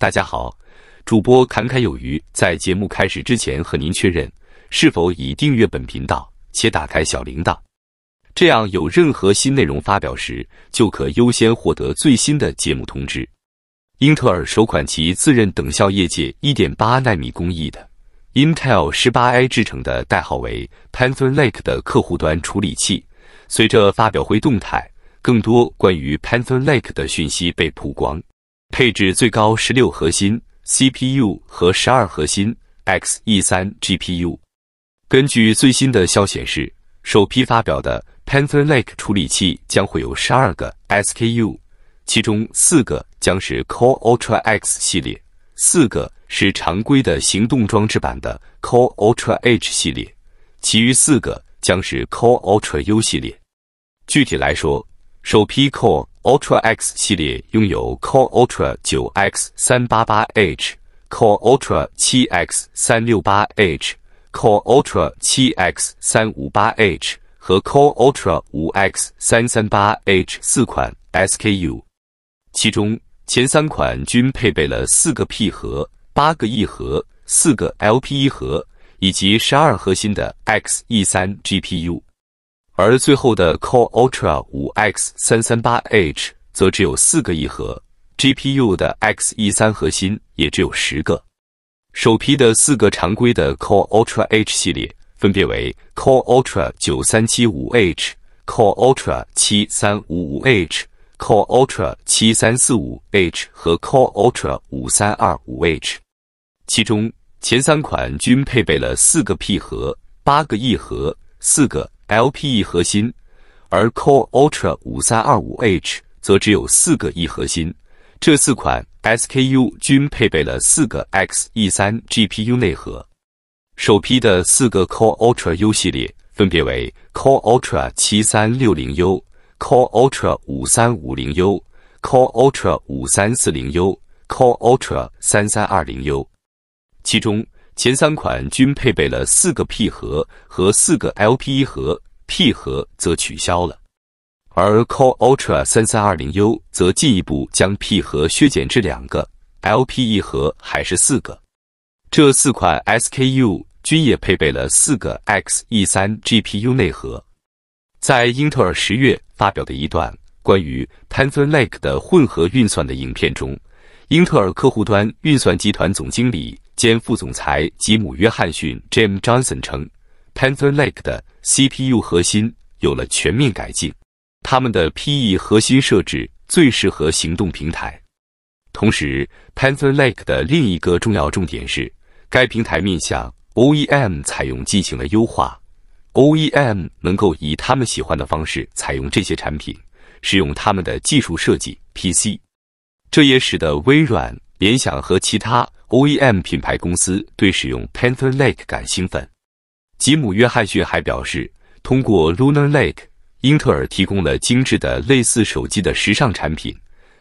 大家好，主播侃侃有余。在节目开始之前，和您确认是否已订阅本频道且打开小铃铛，这样有任何新内容发表时，就可优先获得最新的节目通知。英特尔首款其自认等效业界一点八纳米工艺的 Intel 十八 A 制成的代号为 Panther Lake 的客户端处理器，随着发表会动态，更多关于 Panther Lake 的讯息被曝光。配置最高十六核心 CPU 和十二核心 Xe3 GPU。根据最新的消息显示，首批发表的 Panther Lake 处理器将会有十二个 SKU，其中四个将是 Core Ultra X 系列，四个是常规的行动装置版的 Core Ultra H 系列，其余四个将是 Core Ultra U 系列。具体来说。首批 Core Ultra X 系列拥有 Core Ultra 9X388H、Core Ultra 7X368H、Core Ultra 7X358H 和 Core Ultra 5X338H 四款 SKU，其中前三款均配备了四个 P 核、八个 E 核、四个 LP E 核以及十二核心的 Xe3 GPU。而最后的 Core Ultra 五 X 三三八 H 则只有四个一核，GPU 的 X E 三核心也只有十个。首批的四个常规的 Core Ultra H 系列分别为 Core Ultra 九三七五 H、Core Ultra 七三五五 H、Core Ultra 七三四五 H 和 Core Ultra 五三二五 H，其中前三款均配备了四个 P 核、八个 E 核、四个。LPE 核心，而 Core Ultra 五三二五 H 则只有四个 E 核心。这四款 SKU 均配备了四个 Xe3 GPU 内核。首批的四个 Core Ultra U 系列分别为 Core Ultra 七三六零 U、Core Ultra 五三五零 U、Core Ultra 五三四零 U、Core Ultra 三三二零 U，其中。前三款均配备了四个 P 盒和四个 LP E 盒 p 盒则取消了，而 Core Ultra 3320U 则进一步将 P 盒削减至两个，LP E 盒还是四个。这四款 SKU 均也配备了四个 Xe-3 GPU 内核。在英特尔十月发表的一段关于 p a n t h e r Lake 的混合运算的影片中。英特尔客户端运算集团总经理兼副总裁吉姆·约翰逊 （Jim Johnson） 称 p a n t h e r Lake 的 CPU 核心有了全面改进，他们的 PE 核心设置最适合行动平台。同时 p a n t h e r Lake 的另一个重要重点是，该平台面向 OEM 采用进行了优化，OEM 能够以他们喜欢的方式采用这些产品，使用他们的技术设计 PC。这也使得微软、联想和其他 OEM 品牌公司对使用 Panther Lake 感兴奋。吉姆·约翰逊还表示，通过 Lunar Lake，英特尔提供了精致的类似手机的时尚产品，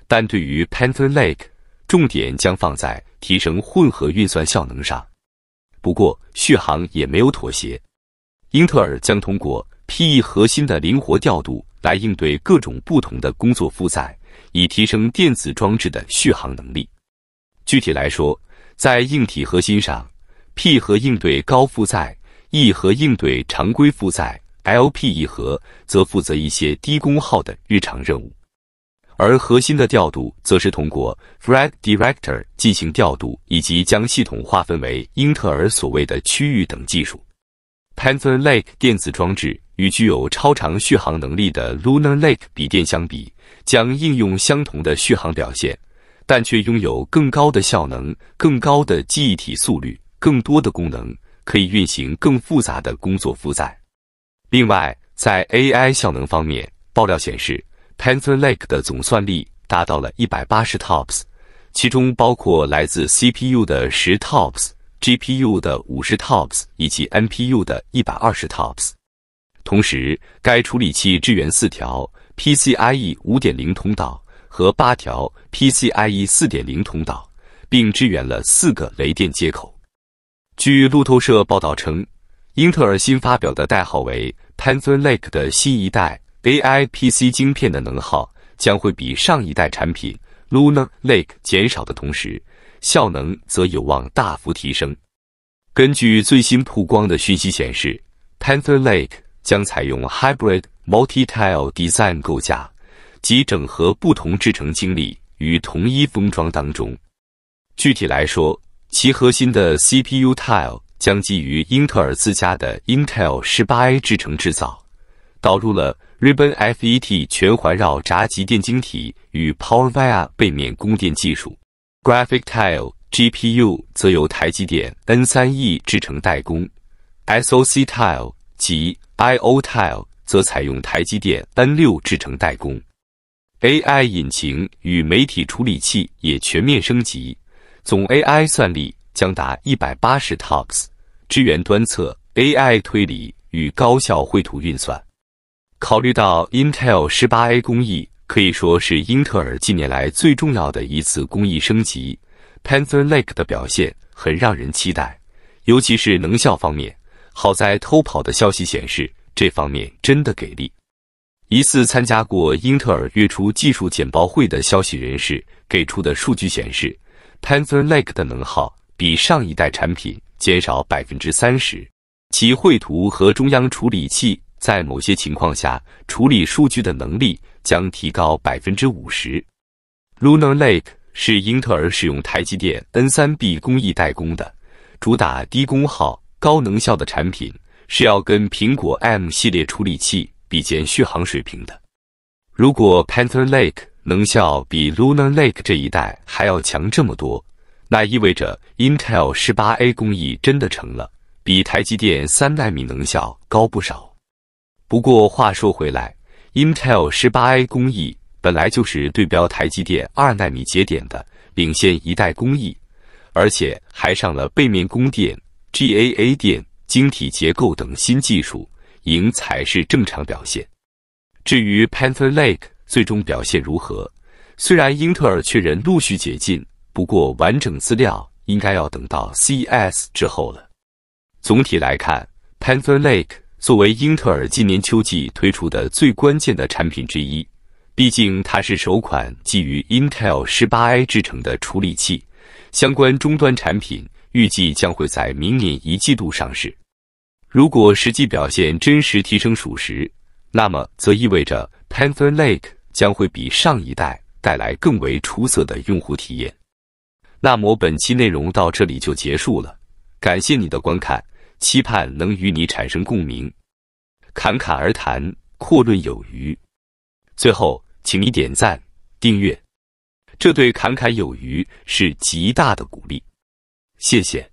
但对于 Panther Lake，重点将放在提升混合运算效能上。不过，续航也没有妥协。英特尔将通过 PE 核心的灵活调度来应对各种不同的工作负载。以提升电子装置的续航能力。具体来说，在硬体核心上，P 核应对高负载，E 核应对常规负载，LP E 核则负责一些低功耗的日常任务。而核心的调度则是通过 Frag Director 进行调度，以及将系统划分为英特尔所谓的区域等技术。p a n t h e r Lake 电子装置与具有超长续航能力的 Lunar Lake 笔电相比。将应用相同的续航表现，但却拥有更高的效能、更高的记忆体速率、更多的功能，可以运行更复杂的工作负载。另外，在 AI 效能方面，爆料显示 p a n t h u m Lake 的总算力达到了180 TOPS，其中包括来自 CPU 的10 TOPS、GPU 的50 TOPS 以及 NPU 的120 TOPS。同时，该处理器支援四条。PCIe 5.0通道和八条 PCIe 4.0通道，并支援了四个雷电接口。据路透社报道称，英特尔新发表的代号为 Panther Lake 的新一代 AI PC 晶片的能耗将会比上一代产品 Lunar Lake 减少的同时，效能则有望大幅提升。根据最新曝光的讯息显示，Panther Lake。将采用 hybrid multi-tile design 构架，即整合不同制程经历于同一封装当中。具体来说，其核心的 CPU tile 将基于英特尔自家的 Intel 十八 A 制程制造，导入了 Ribbon FET 全环绕闸极电晶体与 PowerVia 背面供电技术。Graphic tile GPU 则由台积电 N 三 E 制程代工。SOC tile 及 iOtile 则采用台积电 N 六制成代工，AI 引擎与媒体处理器也全面升级，总 AI 算力将达一百八十 TOPS，支援端侧 AI 推理与高效绘图运算。考虑到 Intel 十八 A 工艺可以说是英特尔近年来最重要的一次工艺升级，Panther Lake 的表现很让人期待，尤其是能效方面。好在偷跑的消息显示，这方面真的给力。一次参加过英特尔月初技术简报会的消息人士给出的数据显示 p a n t h e r Lake 的能耗比上一代产品减少百分之三十，其绘图和中央处理器在某些情况下处理数据的能力将提高百分之五十。Lunar Lake 是英特尔使用台积电 N3B 工艺代工的，主打低功耗。高能效的产品是要跟苹果 M 系列处理器比肩续航水平的。如果 Panther Lake 能效比 Lunar Lake 这一代还要强这么多，那意味着 Intel 十八 A 工艺真的成了比台积电三纳米能效高不少。不过话说回来，Intel 十八 A 工艺本来就是对标台积电二纳米节点的领先一代工艺，而且还上了背面供电。GAA 电晶体结构等新技术，应才是正常表现。至于 Panther Lake 最终表现如何，虽然英特尔确认陆续解禁，不过完整资料应该要等到 CES 之后了。总体来看，Panther Lake 作为英特尔今年秋季推出的最关键的产品之一，毕竟它是首款基于 Intel 18A 制成的处理器，相关终端产品。预计将会在明年一季度上市。如果实际表现真实提升属实，那么则意味着 Panther Lake 将会比上一代带来更为出色的用户体验。那么本期内容到这里就结束了，感谢你的观看，期盼能与你产生共鸣。侃侃而谈，阔论有余。最后，请你点赞、订阅，这对侃侃有余是极大的鼓励。谢谢。